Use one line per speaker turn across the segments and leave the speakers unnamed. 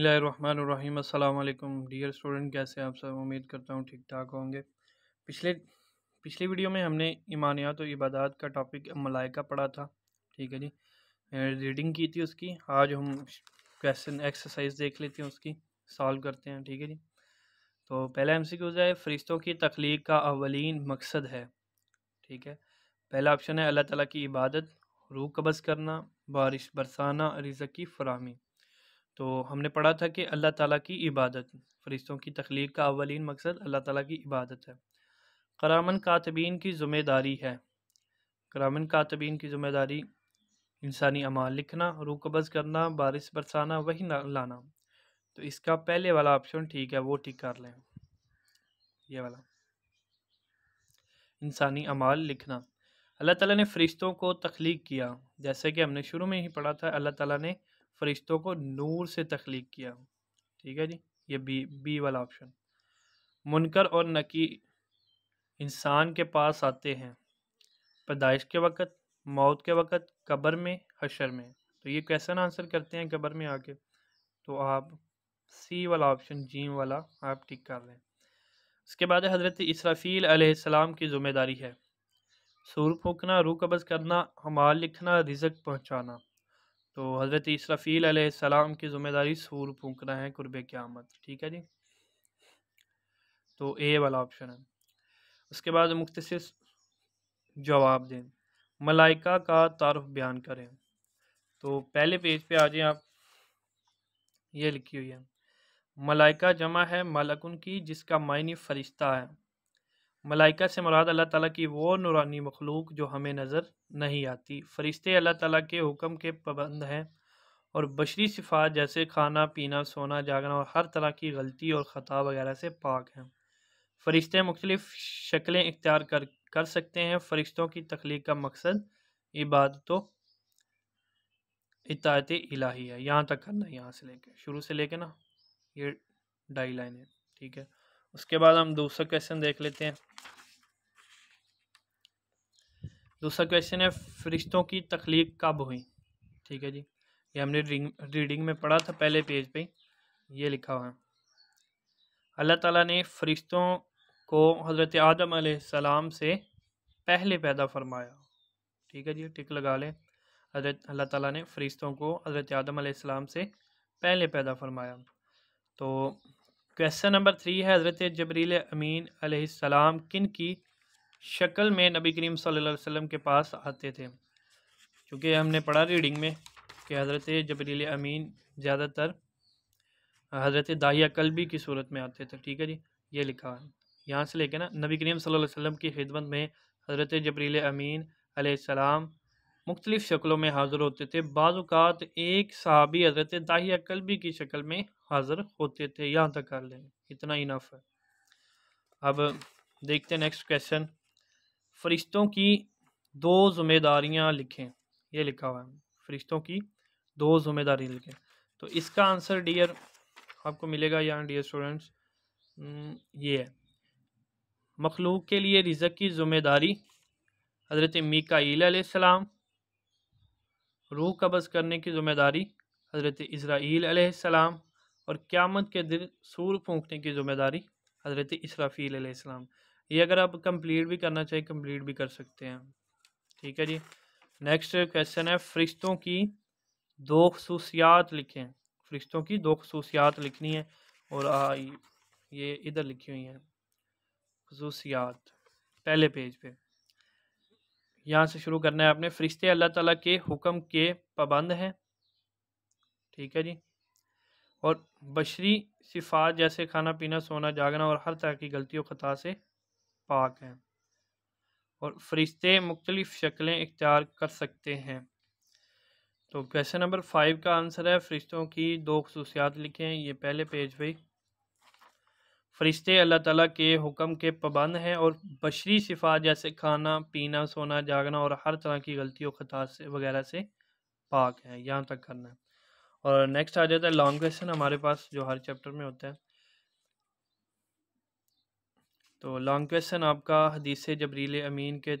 बसमीम अल्लाम dear student कैसे आप सब उम्मीद करता हूँ ठीक ठाक होंगे पिछले पिछली वीडियो में हमने ईमानियात और इबादत का टॉपिक मलाइका पढ़ा था ठीक है जी रीडिंग की थी उसकी आज हम क्वेश्चन एक्सरसाइज देख लेते हैं उसकी सॉल्व करते हैं ठीक है जी तो पहला एम सी क्यूज है फरिश्तों की तख्लीक का अवलिन मकसद है ठीक है पहला ऑप्शन है अल्लाह ताला की इबादत रूह कबज़ करना बारिश बरसाना रिजक की फरहमी तो हमने पढ़ा था कि अल्लाह ताला की इबादत फ़रिश्तों की तख्लीक का अवलिन मकसद अल्लाह ताला की इबादत है करामन कातबीन की ज़िम्मेदारी है करामन कातबीन की ज़िम्मेदारी इंसानी अमाल लिखना रूकबज़ करना बारिश बरसाना वही लाना तो इसका पहले वाला ऑप्शन ठीक है वो ठीक कर लें ये वाला इंसानी अमाल लिखना अल्लाह ताला ने फ़रिश्तों को तख्लीक किया जैसे कि हमने शुरू में ही पढ़ा था अल्लाह ताला ने फरिश्तों को नूर से तख्लीक किया ठीक है जी ये बी बी वाला ऑप्शन मुनकर और नकी इंसान के पास आते हैं पैदाइश के वक़्त मौत के वक़्त कब्र में हशर में तो ये कैसन आंसर करते हैं कब्र में आके तो आप सी वाला ऑप्शन जीम वाला आप टिक कर लें इसके बाद हज़रत इसराफ़ील आसमाम की ज़िम्मेदारी है सूर फूकना रू कब्ज़ करना हमाल लिखना रिजक पहुँचाना तो हज़रत इसराफ़ील सलाम की ज़िम्मेदारी सूर फूकना है कुर्ब क़्यामत ठीक है जी तो ए वाला ऑप्शन है उसके बाद मुख्तर जवाब दें मलाइका का तारफ़ बयान करें तो पहले पेज पे आ जाए आप ये लिखी हुई है मलाइका जमा है मलकुन की जिसका मायने फ़रिश्ता है मलाइका से मुराद अल्लाह ताला की वो नूरानी मखलूक जो हमें नज़र नहीं आती फ़रिश्ते अल्लाह ताला के हुक्म के पाबंद हैं और बशरी सिफात जैसे खाना पीना सोना जागना और हर तरह की गलती और ख़ता वगैरह से पाक हैं फ़रिश्ते मुख्तलिफ़ शक्लें इख्तियार कर कर सकते हैं फ़रिश्तों की तख्लीक का मकसद इबादत इतात इलाही है यहाँ तक करना यहाँ से लेके शुरू से लेके ना ये डाई लाइन है ठीक है उसके बाद हम दूसरा क्वेश्चन देख लेते हैं दूसरा क्वेश्चन है फरिश्तों की तख्लीक कब हुई ठीक है जी ये हमने रीडिंग में पढ़ा था पहले पेज पे ये लिखा हुआ है अल्लाह ताला ने फरिश्तों को हज़रत आदम सलाम से पहले पैदा फरमाया ठीक है जी टिक लगा लें हजरत अल्लाह ताला ने फरिश्तों को हज़रत आदम सलाम से पहले पैदा फरमाया तो क्वेश्चन नंबर थ्री है हज़रत जबरील अमीन सलाम किन की शक्ल में नबी करीम सल्लल्लाहु अलैहि वसल्लम के पास आते थे क्योंकि हमने पढ़ा रीडिंग में कि हज़रत जबरील अमीन ज़्यादातर हज़रत दाहिया कलबी की सूरत में आते थे ठीक है जी ये लिखा है यहाँ से लेके ना नबी करीम सल्लल्लाहु अलैहि वसल्लम की खिदमत में हज़रत जबरील अमीन सलाम मुख्तलिफ़ शक्लों में हाज़िर होते थे बाज़ात एक सहाबी हज़रत दाही अकलबी की शक्ल में हाज़िर होते थे यहाँ तक कर लें इतना ही नफ है अब देखते हैं नेक्स्ट क्वेश्चन फरिश्तों की दो ज़िम्मेदारियाँ लिखें ये लिखा हुआ है फरिश्तों की दो ज़िम्मेदारी लिखें तो इसका आंसर डियर आपको मिलेगा यहाँ डियर स्टूडेंट्स हम्म, ये है मखलूक के लिए रिजक की ज़िम्मेदारी हज़रत मीका सलाम रूह कब्ज़ करने की ज़िम्मेदारी हज़रत इसराइल सलाम और क़्यामत के दिन सूर फूंकने की ज़िम्मेदारी हज़रत इसराफ़ील सलाम ये अगर आप कंप्लीट भी करना चाहिए कंप्लीट भी कर सकते हैं ठीक है जी नेक्स्ट क्वेश्चन है फरिश्तों की दो खसूसियात लिखें फरिश्तों की दो खसूसियात लिखनी है और आ, ये इधर लिखी हुई हैं खसूसियात पहले पेज पे यहाँ से शुरू करना है आपने फ़रिश्ते अल्लाह ताला के हुक्म के पाबंद हैं ठीक है जी और बशरी सिफात जैसे खाना पीना सोना जागना और हर तरह की गलतियों खता से पाक हैं और फरिश्ते मुख्तलिफ़ शक्लें इख्तियार कर सकते हैं तो क्वेश्चन नंबर फाइव का आंसर है फरिश्तों की दो खसूसियात लिखें ये पहले पेज पर फ़रिश्ते अल्लाह ताला के हुक्म के पाबंद हैं और बशरी सिफात जैसे खाना पीना सोना जागना और हर तरह की गलतियों खता से वगैरह से पाक हैं यहाँ तक करना है और नेक्स्ट आ जाता है लॉन्ग क्वेश्चन हमारे पास जो हर चैप्टर में होता है तो लॉन्ग क्वेश्चन आपका हदीस जबरील अमीन के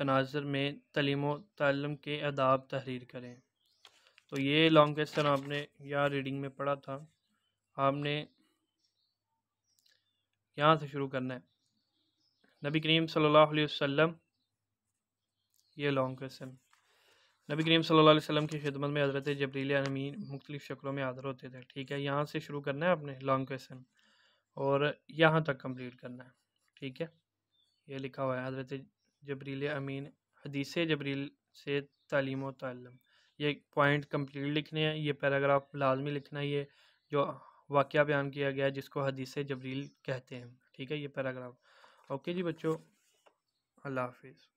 तनाजर में तलीम तलम के अदाब तहरीर करें तो ये लॉन्ग क्वेश्चन आपने या रीडिंग में पढ़ा था आपने यहाँ से शुरू करना है नबी करीम सल्लल्लाहु अलैहि वसल्लम ये लॉन्ग क्वेश्चन नबी करीम सल्लल्लाहु अलैहि वसल्लम की खिदमत में हज़रत जबरील अमीन मुख्तलिफ़ शक्लों में हाजिर होते थे ठीक है यहाँ से शुरू करना है आपने लॉन्ग क्वेश्चन और यहाँ तक कम्प्लीट करना है ठीक है ये लिखा हुआ है हज़रत जबरील अमीन हदीस जबरील से तालीम तम ये पॉइंट कम्प्लीट लिखने हैं ये पैराग्राफ लाजमी लिखना है ये जो वाक्य बयान किया गया है जिसको हदीस जबरील कहते हैं ठीक है ये पैराग्राफ ओके जी बच्चों अल्लाह हाफिज़